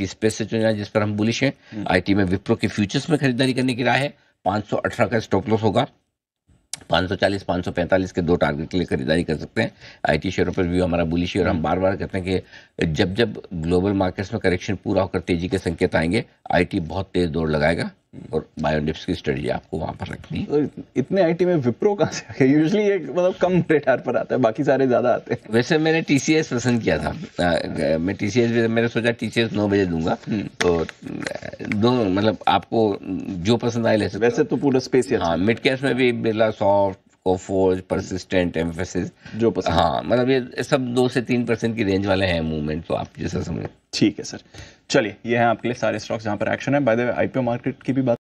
Space से चुना जिस पर हम बुलिश हैं आईटी हम्म। में विप्रो के फ्यूचर्स में खरीदारी करने की राय है 518 का स्टॉप लॉस होगा 540 545 के दो टारगेट के लिए खरीदारी कर सकते हैं आईटी शेयरों पर व्यू हमारा बुलिश है और हम हम्म। बार बार कहते हैं कि जब जब ग्लोबल मार्केट्स में करेक्शन पूरा होकर तेजी के संकेत आएंगे आईटी बहुत तेज दौड़ लगाएगा और बायोडिप्स की स्टडी आपको वहाँ पर रखनी है तो इतने आईटी में विप्रो कहाँ से आ यूजली एक मतलब कम रेटार पर आता है बाकी सारे ज़्यादा आते हैं वैसे मैंने टी पसंद किया था आ, मैं टी मैंने सोचा टी सी नौ बजे दूंगा हम्म। तो दो मतलब आपको जो पसंद आए ले सकते वैसे तो पूरा स्पेस हाँ मिड अच्छा कैश में भी बिरला सॉफ्ट कोफोर्ज परसिस्टेंट एम्फेसिस जो पसंद हाँ मतलब ये सब दो से तीन परसेंट की रेंज वाले हैं मूवमेंट तो आप जैसा समझ ठीक है सर चलिए ये हैं आपके लिए सारे स्टॉक्स जहाँ पर एक्शन है by the way IPO market की भी बात